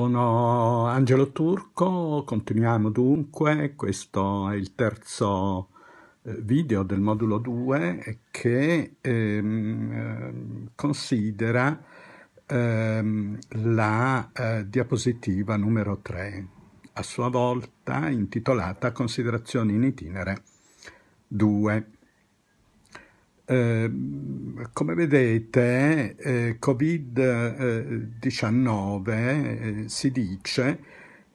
sono Angelo Turco, continuiamo dunque, questo è il terzo eh, video del modulo 2 che ehm, eh, considera ehm, la eh, diapositiva numero 3, a sua volta intitolata Considerazioni in itinere 2. Ehm, come vedete, eh, Covid-19 eh, eh, si dice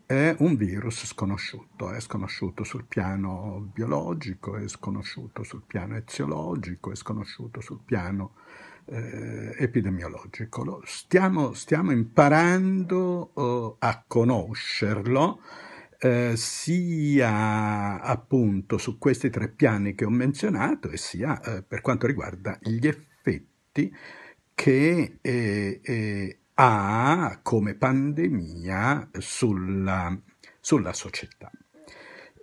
è un virus sconosciuto, è sconosciuto sul piano biologico, è sconosciuto sul piano eziologico, è sconosciuto sul piano eh, epidemiologico. Stiamo, stiamo imparando eh, a conoscerlo eh, sia appunto su questi tre piani che ho menzionato e sia eh, per quanto riguarda gli effetti che eh, eh, ha come pandemia sulla, sulla società.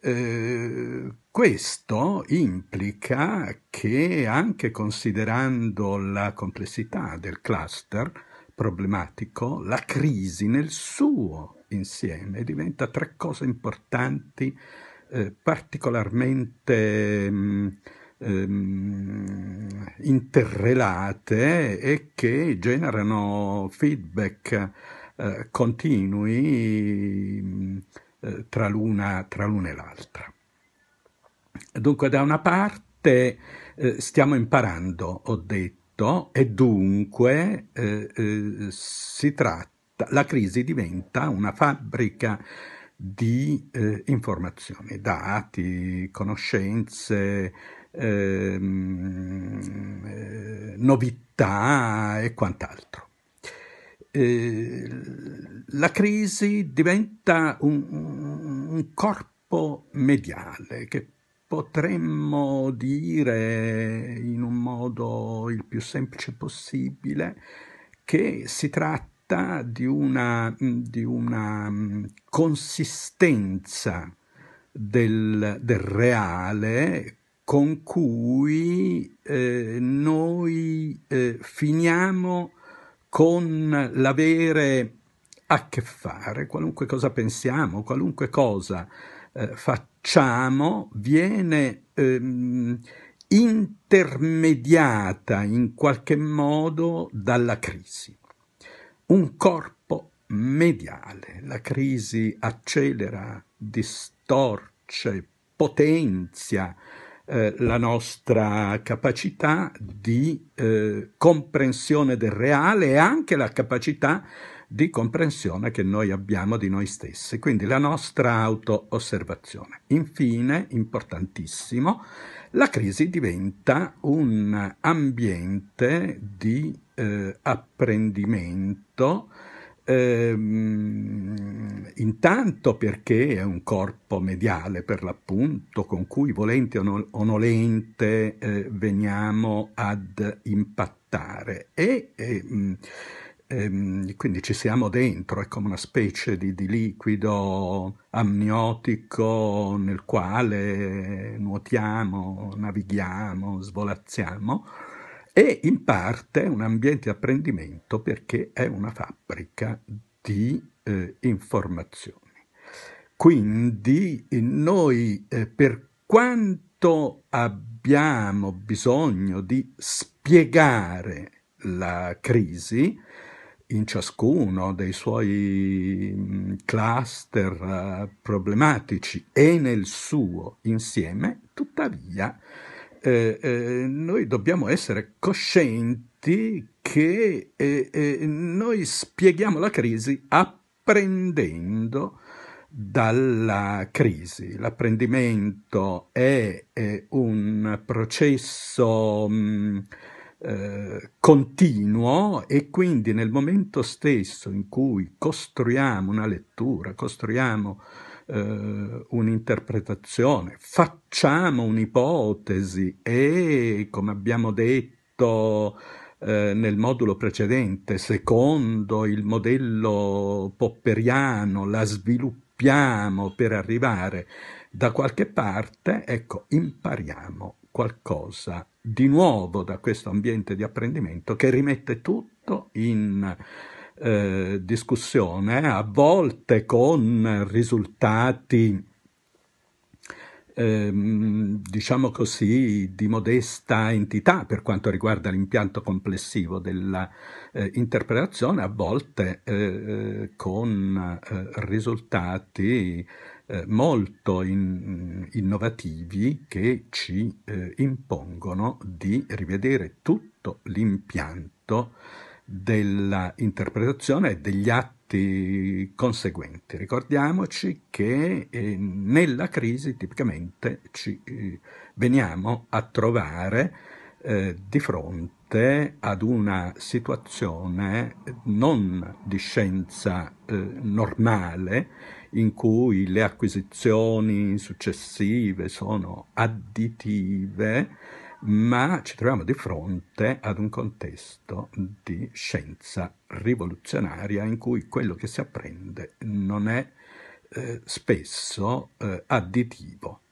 Eh, questo implica che anche considerando la complessità del cluster problematico, la crisi nel suo insieme, diventa tre cose importanti, eh, particolarmente mh, mm, ehm, interrelate e che generano feedback eh, continui mh, mm, eh, tra, l'una, tra l'una e l'altra. Dunque, da una parte eh, stiamo imparando, ho detto, e dunque eh, eh, si tratta la crisi diventa una fabbrica di eh, informazioni, dati, conoscenze, ehm, eh, novità e quant'altro. Eh, la crisi diventa un, un corpo mediale che potremmo dire in un modo il più semplice possibile che si tratta fatta di una, di una mm, consistenza del, del, reale con cui eh, noi eh, finiamo con l'avere a che fare, qualunque cosa pensiamo, qualunque cosa eh, facciamo, viene ehm, intermediata in qualche modo dalla crisi un corpo mediale. La crisi accelera, distorce, potenzia eh, la nostra capacità di eh, comprensione del reale e anche la capacità di comprensione che noi abbiamo di noi stessi, quindi la nostra auto-osservazione. Infine, importantissimo, la crisi diventa un ambiente di eh, apprendimento Ehm, intanto perché è un corpo mediale per l'appunto con cui volente o, nolente eh, veniamo ad impattare e ehm, Ehm, quindi ci siamo dentro, è come una specie di, di liquido amniotico nel quale nuotiamo, navighiamo, svolazziamo e in parte è un ambiente di apprendimento perché è una fabbrica di eh, informazioni. Quindi eh, noi eh, per quanto abbiamo bisogno di spiegare la crisi, in ciascuno dei suoi mm, cluster eh, problematici e nel suo insieme, tuttavia eh, eh, noi dobbiamo essere coscienti che eh, eh noi spieghiamo la crisi apprendendo dalla crisi. L'apprendimento è, è un processo mh, mm, eh, continuo e quindi nel momento stesso in cui costruiamo una lettura, costruiamo eh, un'interpretazione, facciamo un'ipotesi e, come abbiamo detto eh, nel modulo precedente, secondo il modello popperiano, la sviluppiamo per arrivare da qualche parte, ecco, impariamo qualcosa di nuovo da questo ambiente di apprendimento che rimette tutto in eh, discussione, a volte con risultati ehm, diciamo così, di modesta entità per quanto riguarda l'impianto complessivo dell'interpretazione, eh, a volte eh, eh con eh, risultati eh, molto in, mm, innovativi che ci eh, impongono di rivedere tutto l'impianto dell'interpretazione e degli atti conseguenti. Ricordiamoci che eh, nella crisi tipicamente ci eh, veniamo a trovare eh, di fronte fronte ad una situazione non di scienza eh, normale in cui le acquisizioni successive sono additive, ma ci troviamo di fronte ad un contesto di scienza rivoluzionaria in cui quello che si apprende non è eh, spesso eh, additivo.